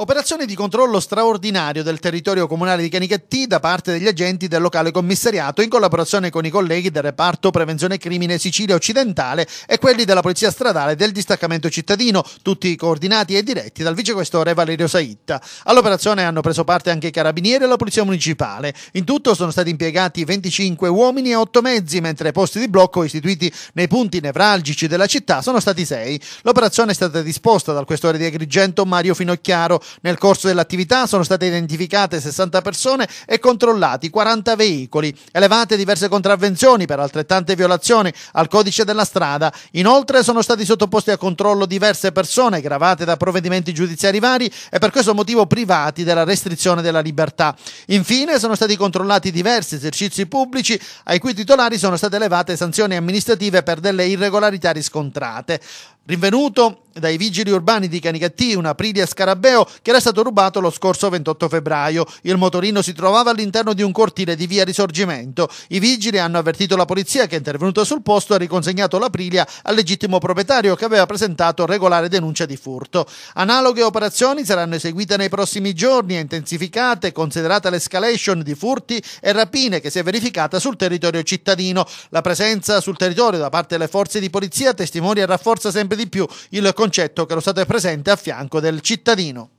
Operazione di controllo straordinario del territorio comunale di Canicattì da parte degli agenti del locale commissariato in collaborazione con i colleghi del reparto Prevenzione Crimine Sicilia Occidentale e quelli della Polizia Stradale del Distaccamento Cittadino, tutti coordinati e diretti dal vicequestore Valerio Saitta. All'operazione hanno preso parte anche i carabinieri e la Polizia Municipale. In tutto sono stati impiegati 25 uomini e 8 mezzi, mentre i posti di blocco istituiti nei punti nevralgici della città sono stati 6. L'operazione è stata disposta dal questore di Agrigento Mario Finocchiaro nel corso dell'attività sono state identificate 60 persone e controllati 40 veicoli, elevate diverse contravvenzioni per altrettante violazioni al codice della strada. Inoltre sono stati sottoposti a controllo diverse persone gravate da provvedimenti giudiziari vari e per questo motivo privati della restrizione della libertà. Infine sono stati controllati diversi esercizi pubblici ai cui titolari sono state elevate sanzioni amministrative per delle irregolarità riscontrate rinvenuto dai vigili urbani di Canicattì un Aprilia Scarabeo che era stato rubato lo scorso 28 febbraio. Il motorino si trovava all'interno di un cortile di via Risorgimento. I vigili hanno avvertito la polizia che è intervenuta sul posto e ha riconsegnato l'Aprilia al legittimo proprietario che aveva presentato regolare denuncia di furto. Analoghe operazioni saranno eseguite nei prossimi giorni e intensificate considerata l'escalation di furti e rapine che si è verificata sul territorio cittadino. La presenza sul territorio da parte delle forze di polizia testimonia e rafforza sempre di più il concetto che lo Stato è presente a fianco del cittadino.